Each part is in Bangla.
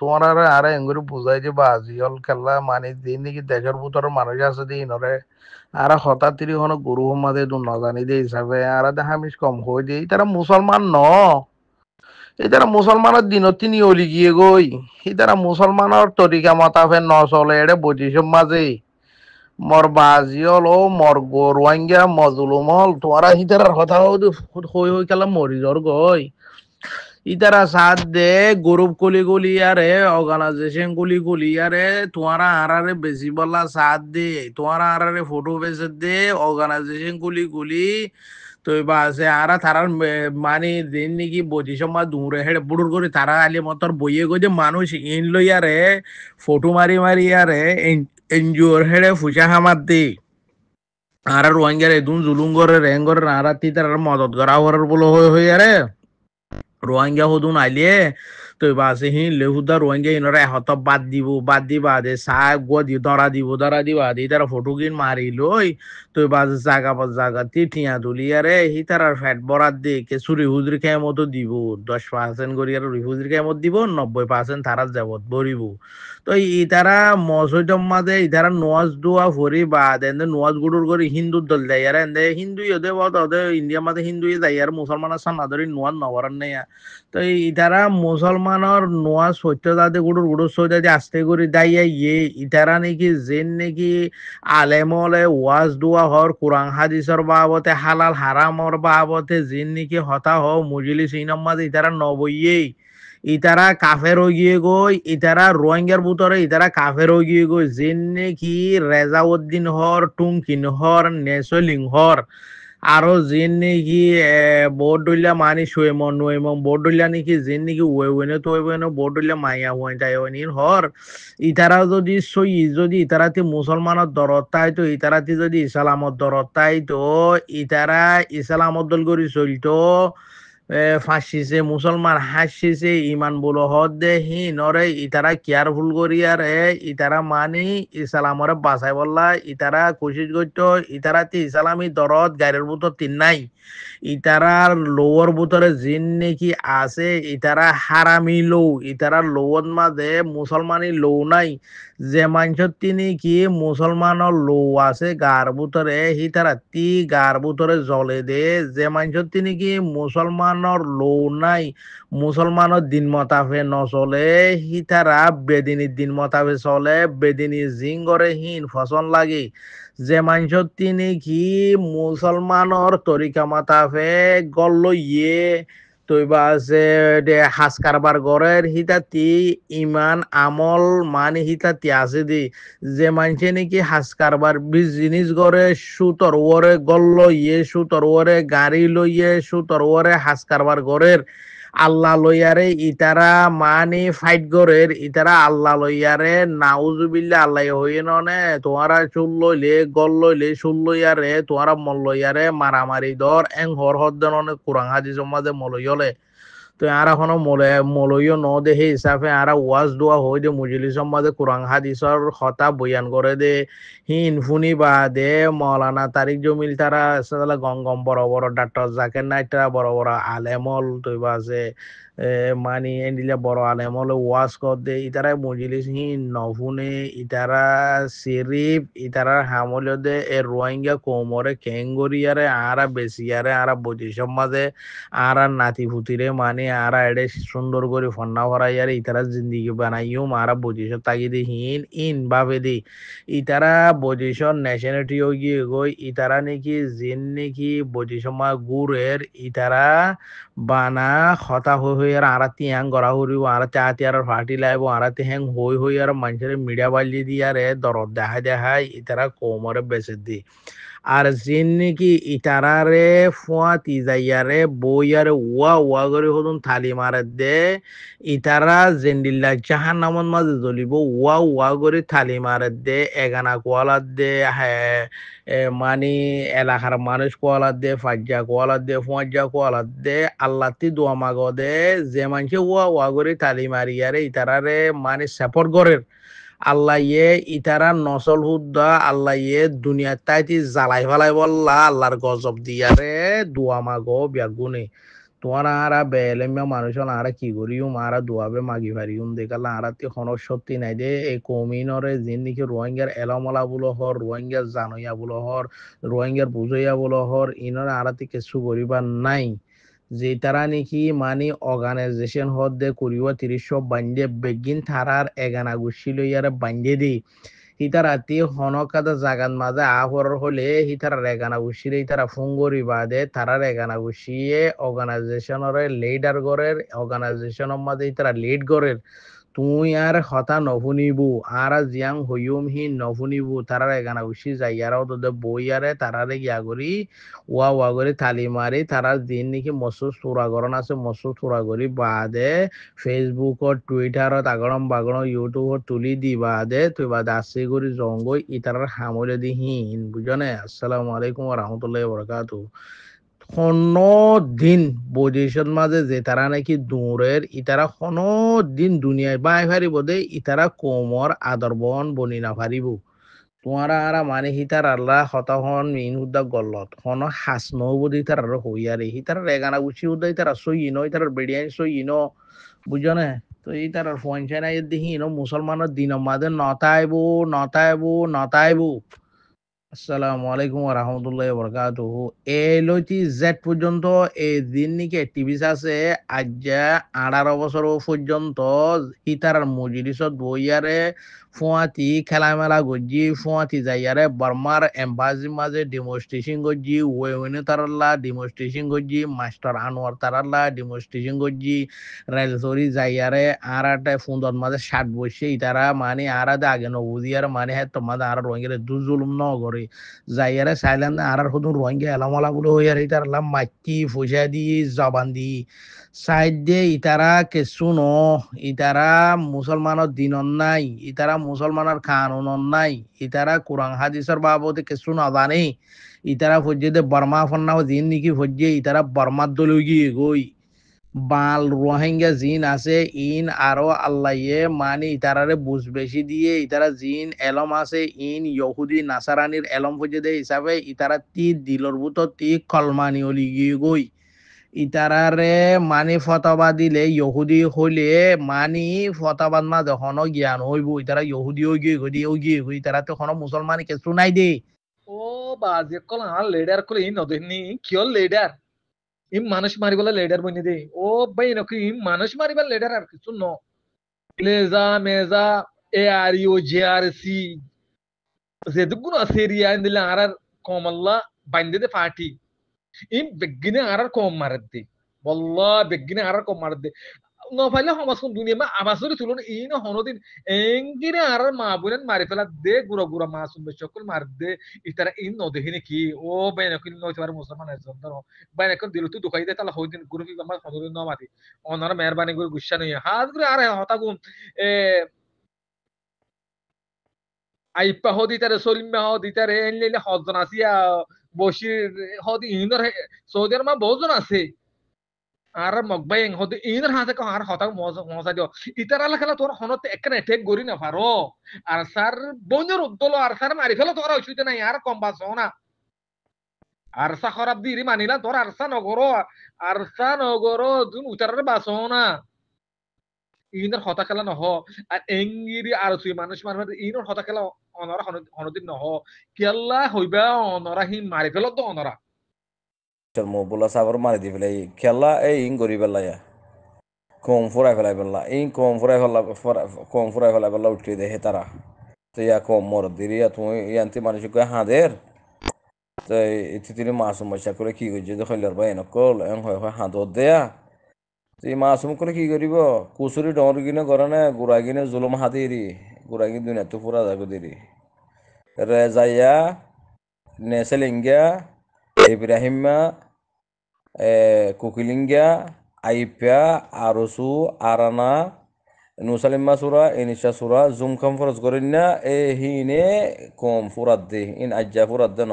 তোমার আর আর এঙ্গুরি বুঝাই যে বাজি হল খেলা মানে দিন নাকি দেশের ভিতর মানুষ আছে দিন ওরে আর হঠাৎ তিরি হন গুরু মাঝে দু নজানি দে হিসাবে আর হামিস কম হয়ে দিয়ে তারা মুসলমান ন এই তারা মুসলমানের দিনত তিনি অলি গিয়ে গই এই তারা মুসলমানের তরিকা মতাফে ন চলে এটা বুঝিসব মাঝে মর বাজি হল ও মর গোরওয়াঙ্গা মজুলুম হল তোমারা হিতার কথা হই হই খেলা মরিজর গই ইতারা সাত দে গরুব কলি গলি আরে অর্গানাইজেশন কলি গলি আরে তোমারা আরারে বেশি বলা সাত দে তোমারা আরারে ফটো বেসে দে অর্গানাইজেশন কলি গলি তো আছে আরা তারার মানে দিন নাকি বজি সময় দূরে হেড়ে বুড়ুর করে তারা আলি মতর বইয়ে গজে মানুষ ইন লইয়ারে ফটো মারি মারি আরে এনজিওর হেড়ে ফুচা হামার দে আরা রোহিঙ্গার এদুন জুলুম করে রেঙ্গর আরা তি তারার মদত করা হওয়ার বলে হয়ে হয়ে আরে Ruan Gahud'un Ali'ye হইবা আছে হি লেহুদা রোহিঙ্গা ইনরা এহত বাদ দিব বাদ দিবা দে সা গুয়া দি ধরা দিব ধরা দিবা দি তারা ফটো কিন মারি লই তুই বাজে জাগা পর জাগা তি ঠিয়া তুলিয়া রে হি তারা ফ্যাট বরাদ দে কে সুরি হুজরি খেয়ে মতো দিব দশ পার্সেন্ট করি আর হুজরি খেয়ে মত দিব নব্বই পার্সেন্ট তারা যাবত ভরিব তো ই তারা মসজিদম মাঝে ই তারা নোয়াজ দোয়া ফরি বা দেন নোয়াজ গুডুর করে হিন্দু দল দেয় আর হিন্দু ইদে বত ইন্ডিয়া মাঝে হিন্দু যাই আর মুসলমানের সান্না ধরি নোয়াজ নবরান নেয়া তো এই ইতারা মুসলমানের নোয়া সত্য দাদে গুড়ুর গুড়ুর সৈতে দাদে আস্তে করে দাইয়া ইয়ে ইতারা নাকি জেন নাকি আলেমলে ওয়াজ দোয়া হর কোরআন হাদিসর বাবতে হালাল হারামর বাবতে জেন নাকি হতা হ মুজিলি সিনম মাঝে ইতারা নবইয়েই ইতারা কাফের গিয়ে গই ইতারা রোহিঙ্গার বুতরে ইতারা কাফের গিয়ে গই জেন নাকি রেজাউদ্দিন হর টুঙ্কিন হর নেসলিং হর আরো জিন নেকি বৰদলীয়া মানি চুৱেম নুৱেম বৰদলীয়া নেকি জিন নেকি ৱেৱেনে তুৱেৱেনে বৰদলীয়া মাইয়া হুৱে তাই হুৱেনিৰ হৰ ইতারা যদি সই যদি ইতাৰাতি মুছলমানৰ দৰত তো ইতাৰাতি যদি ইছলামৰ দৰত তো ইতাৰা ইছলামৰ দল কৰি চলিত ফাঁসিছে মুসলমান হাসিছে ইমান বলো হদে হি নরে ইতারা কেয়ারফুল করিয়ার এ ইতারা মানি ইসালামরে বাঁচাই বললা ইতারা কোশিশ করত ইতারাতে ইসালামি দরদ গাড়ির বুতো তিন নাই ইতারার লোয়ার বুতরে জিন নেকি আছে ইতারা হারামি লো ইতারা লোয়ার মাঝে মুসলমানি লৌ নাই যে মানুষ তিনি কি মুসলমানের লো আছে গার বুতরে তাৰ তি গার বুতরে জলে দে যে মানুষ তিনি কি মুছলমানৰ লো নাই মুছলমানৰ দিন মতাফে নচলে হিতারা বেদিনীৰ দিন মতাফে চলে বেদিনী কৰে হিন ফচন লাগে যে মানুষ তিনি কি মুছলমানৰ তরিকা মতাফে গল্ল ইয়ে তৈবা আছে হাস কারবার গড়ের হিতাতি ইমান আমল মানে হিতাতি আছে দি যে মানছে নাকি সাজ কারবার বিশ জিনিস গড়ে সুতর ওরে গল লইয়ে সুতর ওরে গাড়ি লইয়ে সুতর ওরে হাস কারবার গড়ের আল্লাহ লইয়ারে ইতারা মানে ফাইট করে ইতারা আল্লাহ লইয়ারে নাউজুবিল্লা আল্লাহ হইয়ে ননে তোমারা চুল লইলে গল লইলে চুল লইয়ারে তোমারা মল লইয়ারে মারামারি ধর এং হর হর দেন কোরআন হাজি জমাদে মল লইলে তো আরা হন মলে মলইও ন দে সেই হিচাপে আরা ওয়াজ দোয়া হৈ দে মুজিলিসম মাঝে কোরআন হাদিসর হতা বয়ান করে দে হি ইনফুনি বা দে মৌলানা তারিক জমিল তারা গঙ্গম বড় বড় ডাক্তার জাকের নাইটরা বড় বড় আলেমল তৈবা আছে মানি এন্ডিলা বড় আলেম হলে ওয়াজ করতে ইতারা মজিলিস হি নফুনে ইতারা সিরিপ ইতারা দে এ রোহিঙ্গা কোমরে কেঙ্গরিয়ারে আরা বেসিয়ারে আরা বজিসব মাঝে আরা নাতি ফুতিরে মানে আরা এডে সুন্দর করে ফন্না ভরাইয়ারে ইতারা জিন্দিগি বানাইও আরা বজিস তাগি দি হিন ইন ভাবে দি ইতারা বজিস ন্যাশনালিটি গিয়ে গই ইতারা নাকি জিন নাকি বজিস মা গুরের ইতারা বানা হতা হয়ে ইয়ার আরাতি হ্যাং করা হরি আর চাহাতি আর ফাটি লাইব আরাতি হ্যাং হই হই আর মানুষের মিডিয়া বালিয়ে দিয়ে আর দরদ দেখা দেখায় ইতারা কোমরে বেঁচে দি আর জিন নাকি ইটারারে ফুয়া তিজাইয়ারে বইয়ারে ওয়া ওয়া করে হতুন থালি মারে দে ইটারা জেন্ডিল্লা জাহান নামন মাঝে জ্বলিব ওয়া ওয়া করে থালি মারে দে এগানা কোয়ালার দে হ্যাঁ মানে এলাকার মানুষ কোয়ালার দে ফাজ্জা কোয়ালার দে ফুয়াজ্জা কোয়ালার দে আল্লাহ তি দোয়া মাগ দে যে মানুষে ওয়া ওয়া করে থালি মারিয়ারে ইটারারে মানে সাপোর্ট করের আল্লাহ ইয়ে ইতারা নসল হুদ্দা আল্লাহ ইয়ে দুনিয়া তাইতি জ্বালাই ফালাই বললা আল্লাহর গজব দিয়ারে দোয়া মাগো ব্যাগুনে তোমার আরা বেলে মানুষ আরা কি করিও মারা দোয়াবে মাগি ভারিউম দেখাল আরা তে হন সত্যি নাই দে এই কমিনরে জিন নাকি রোহিঙ্গার এলামলা বুলো হর রোহিঙ্গার জানইয়া বুলো হর রোহিঙ্গার বুঝইয়া বুলো হর ইনরে আরা তে কিছু করিবার নাই যেটারা নাকি মানে অর্গানাইজেশন হদ্দে কুড়িও তিরিশ বান্ধে বেগিন থারার এগানা গুছি লইয়ার বান্ধে দি হিতার আতি হনকাদা জাগান মাঝে আহর হলে হিতারা রেগানা গুছি রে হিতারা ফুঙ্গরি বাদে তারা রেগানা গুছিয়ে অর্গানাইজেশনের লিডার গড়ের অর্গানাইজেশনের মাঝে হিতারা লিড গড়ের তুই আর হতা নভুনিবু আর জিয়াং হইম হি নভুনিবু তারার এগানা উসি যাই আর তোদের বই আরে তারারে গিয়া করি ওয়া ওয়া করি তালি মারি তারার দিন নাকি মসুস তুরাগরণ আছে মসুস তুরাগরি বাদে ফেসবুকত টুইটারত আগরম বাগরম ইউটিউবত তুলি দি বাদে তুই বাদে আসি করি জঙ্গই ইতারার হামলে দিহীন বুঝনে আসসালামু আলাইকুম ওয়া রাহমাতুল্লাহি ওয়া কোনো দিন বৈদেশের মাঝে যে তারা নাকি দূরের ইতারা কোনো দিন দুনিয়ায় বাই ফারিব দে ইতারা কোমর আদর বন বনি না ফারিব তোমারা আর মানে হিতার আল্লাহ হতাহন মিন উদ্দা গল্লত হন হাস নবুদ হিতার আর হইয়ারে হিতার রেগানা উচি উদ্দা হিতার সই ইন হিতার বেড়িয়ানি সই ইন বুঝো না তো এই তার ফোন চাইনা দেখি ইন মুসলমানের দিন মাঝে নতাইবো নতাইবো নতাইবো আসসালামু আলাইকুম রহমতুল্লাহ বরকাত এলইটি জেড পর্যন্ত এই দিন নিকে টিভিস আছে আজ আঠারো বছর পর্যন্ত হিতার মজলিসত বইয়ারে ফুয়াতি খেলামেলা গজ্জি ফুয়াতি যাইয়ারে বর্মার এম্বাসি মাঝে ডিমোস্ট্রেশন গজ্জি ওয়েউনি তারাল্লা ডিমোস্ট্রেশন গজ্জি মাস্টার আনোয়ার তারাল্লা ডিমোস্ট্রেশন গজ্জি রেল সরি যাইয়ারে আর একটা ফুন্দর মাঝে ষাট বসে ইতারা মানে আর আগে নবুদিয়ার মানে হ্যাঁ তোমাদের আর রোহিঙ্গের দুজুলুম ন করে যাইয়ারে চাইলাম আর হুদুন রোহিঙ্গা এলামলা বলে হইয়ারে তারাল্লা মাটি ফুসা দিয়ে জবান দিয়ে সাইডে ইতারা কেসু ন ইতারা মুসলমানের দিন নাই ইতারা মুসলমানের কানুন নাই ইতারা কুরাং হাদিসের বাবদে কেসু নজানে ইতারা ফজ্জে দে বর্মা ফন্না জিন নাকি ফজ্জে ইতারা বর্মা দল গিয়ে গই বাল রোহিঙ্গা জিন আছে ইন আরো আল্লাহয়ে মানে ইতারারে বুঝ বেশি দিয়ে ইতারা জিন এলম আছে ইন ইহুদি নাসারানির এলম ফজ্জে দে হিসাবে ইতারা তি দিলর বুত তি কলমানি অলি গিয়ে গই ইতারারে মানি ফতাবা দিলে ইহুদি হইলে মানি ফতাবাদ মা যখন জ্ঞান হইব ইতারা ইহুদি হই গিয়ে হই হই গিয়ে হই তারা তো কোনো মুসলমান কে নাই দে ও বাজে কল হ্যাঁ লেডার কল ইন নদেনি কিয় লেডার ই মানুষ বলে লেডার বনি দে ও ভাই নকি ই মানুষ বলে লেডার আর কিছু ন লেজা মেজা এ আর ইউ জে আর সি যেদুগুন সেরিয়া দিলে আর কমল্লা বাইন্দে দে পার্টি ইম বেগিনে আরার কম মারে মারদে বল্লা বেগিনে আরার কম মারে মারদে নফাইলে সমাজখন দুনিয়া মা আবাসরি তুলন ইন হনদিন এঙ্গিরে আর মা বুলেন মারি ফেলা দে গুড়া গুড়া মাসুম সকল মার দে ইতারা ইন নদেহি কি ও বাইনাকিন নইতে পারে মুসলমান আছে ধর বাইনাকিন দিল তুই দুখাই দে তালা হইদিন গুরু কি আমার হদুর ন মাতি অনার মেহরবানি করে গুসা নই হাত গরে আর হতা গুম এ আইপা হদি তারে সলিম মা হদি তারে এনলে হজন আসিয়া বসির হদ ইনর সৌদি আছে আর মগবাই হদ ইনর হাতে কো আর হতা মজা দিও ইতার খেলা তোর হনত উদ্দল আর স্যার মাৰি ফেলো তোৰ হইছুতে নাই আর কম বাস না আর সা খরাব দিরি মানিলা তোৰ আর সা নগর আর সা নগর তুন উতারের না ইনর হতা খেলা নহ আর এঙ্গিরি আর সুই মানুষ মানুষ ইনর হতা খেলা অনরা হনদিন নহ কেলা হইবা অনরা হি মারি ফেল তো অনরা চর্ম সাবর মারি দি ফেলাই খেলা এই ইং গরি বেলায়া কম ফুরাই ফেলাই বেলা ইং কম ফুরাই ফেলা কম ফুরাই ফেলাই বেলা উঠে দে হেতারা তো ইয়া কম মর দিরি তুমি ইয়ান্তি মানুষ কয়ে হাঁদের তো ইতি তিনি মাসুম করে কি করছে যে হইলার বা এনকল এন হয় হয় হাঁদর দেয়া এই করে কি করিব কুচুরি ডরগিনে করে না গুড়াগিনে জুলুম হাতিরি গুড়াগি দুনিয়াতে পুরা যাগো দেরি রেজাইয়া নেসেলিঙ্গা ইব্রাহিমা কুকিলিঙ্গা আইপ্যা আরসু আরানা নুসালিম্মা সুরা ইনিশা সুরা জুম খাম ফরজ করেন না এ হিনে কম ফুরাত দি ইন আজ্জা ফুরাত ন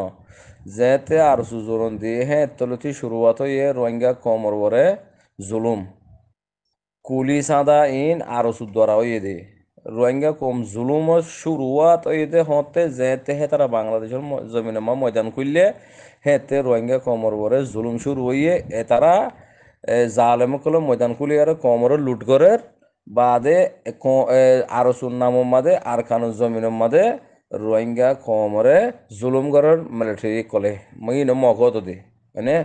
যেতে আরসু জোরন দি হ্যাঁ তলতি শুরুয়াত ইয়ে রোহিঙ্গা কমর বরে জুলুম কুলি সাদা ইন আরো ওই দে রোহিঙ্গা কম জুলুম শুরুয়াত ওই দে হতে যেতে হে তারা বাংলাদেশের জমিনে মা ময়দান খুললে হেতে রোহিঙ্গা কমর বরে জুলুম শুরু হইয়ে এ তারা জালেম কলম ময়দান খুলি আর কমর লুট করে বাদে আরো সুন্নাম মাদে আর খানুর জমিন মাদে রোহিঙ্গা কমরে জুলুম করার মিলিটারি কলে মগত দে মানে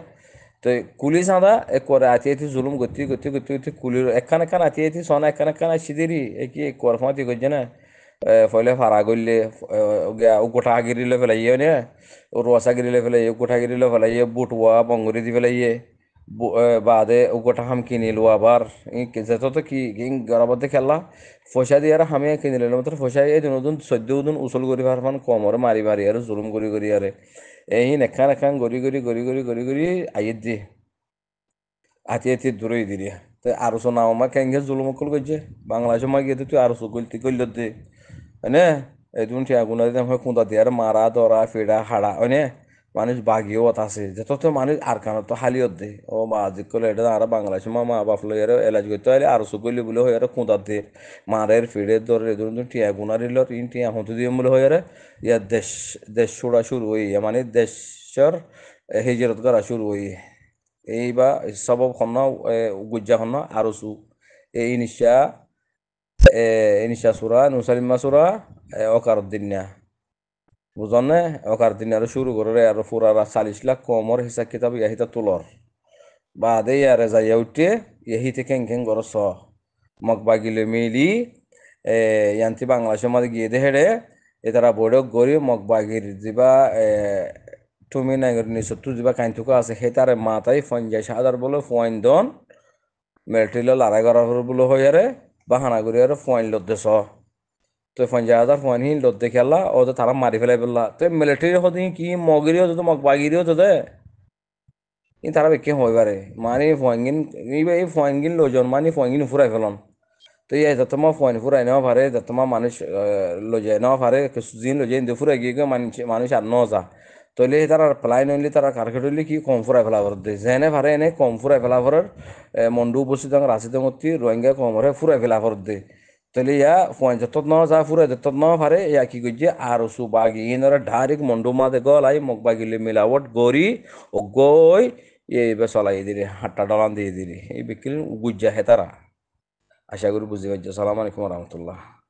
তো কুলি সাঁদা এক করে আতি আতি জুলুম গতি গতি গতি গতি কুলির একখান একখান আতি আতি সন একখান একখান সিদেরি একই করফাতি করছে না ফলে ফারা করলে গোঠা গিরিলে ফেলাইয়ে নে রসা গিরিলে ফেলাইয়ে গোঠা গিরিলে ফেলাইয়ে বুটুয়া বঙ্গরি দি ফেলাইয়ে بعد وقتا هم كيني الوابار زاتوتا كي جين غرابات كلا فوشا دي را هم كيني لمتر فوشا يدن ودن سدودن وصول غري فارفان كومور ماري باري يار ظلم غري غري يار اي نكان كان غري غري غري غري غري غري ايت دي আতি আতি দূরে দিলি তো আরসো নাও মা কেঙ্গে জুলুম কল গজে বাংলাদেশ মা গিয়ে তুই আরসো গলতি কইল দে মানে এদুন ঠিয়া গুনা দিতাম হয় কুঁদা দিয়ে আর মারা ধরা ফেড়া হাড়া মানে মানুষ বাগিও আছে যে তত মানুষ আর কেন তো হালিয়ত দে ও মা যে কলে এটা আর বাংলাদেশ মা মা বাপ লো এরা এলাজ করতে হলে আর সু করলি বলে হয়ে আর খুঁদার দে মারের ফিড়ে ধরে ধরুন টিয়া গুণার ইল ইন টিয়া হতে দিয়ে বলে হয়ে আর ইয়া দেশ দেশ ছোড়া শুরু হই মানে দেশের হিজরত করা শুরু হই এই বা সব খন্ন গুজ্জা খন্ন আর সু এই ইনিশা ইনিশা সুরা নুসালিমা সুরা অকার দিন বুঝনে ওকার দিন আর শুরু করে আর ফুরার চালিশ লাখ কমর হিসাব কিতাব ইয়াহিতা তুলর বাদে ইয়ারে যাই উঠে ইহিতে খেং খেং গর স মগ বাগিলে মিলি ইয়ান্তি বাংলাদেশের মাঝে গিয়ে দেহেড়ে এ তারা বৈঠক গড়ি মগ বাগির যা তুমি নাইগর নিচতো যিবা কাইন্থুকা আছে সেই তারে ফোন যাই সাদার বলে পয়েন্ট দন মেট্রিল লড়াই করা বলে হইয়ারে বাহানা করি আর পয়েন্ট লোদ্দেশ তো পঞ্চায়েতার ফোনহীন দে খেলা ও তো তারা মারি ফেলাই পেলা তো মিলিটারি হদিন কি মগিরিও তো মগ বাগিরিও দে ই তারা বেকে হয় পারে মানে ফোয়াঙ্গিন এই ফোয়াঙ্গিন লোজন মানে ফোয়াঙ্গিন ফুরাই ফেলন তো এই যাতে মা ফোয়ান ফুরাই নেওয়া পারে যাতে মা মানুষ লজাই নেওয়া পারে কিছুদিন লজাই দিয়ে ফুরাই গিয়ে মানুষ মানুষ আর নজা তইলে সেই তারা প্লাই নলি তারা কার্কেট হইলে কি কম ফুরাই ফেলা ভরত দেয় যেনে ভারে এনে কম ফুরাই ফেলা ভরার মন্ডু উপস্থিত রাশিতে মূর্তি রোহিঙ্গা কম ভরে ফুরাই ফেলা ভরত দেয় তাহলে ইয়া ফুয়ান যত ন যা ফুরে যত ন ফারে ইয়া কি কইছে আর সু বাগি ইনরা ঢারিক মন্ডুমা দে গল আই মগ বাগিলে মিলাওট গরি ও গই এই বে চলাই দিরে হাটটা ডলান দিয়ে দিরে এই বিকিল গুজ্জা হেতারা আশা করি বুঝতে পারছো সালাম আলাইকুম রহমতুল্লাহ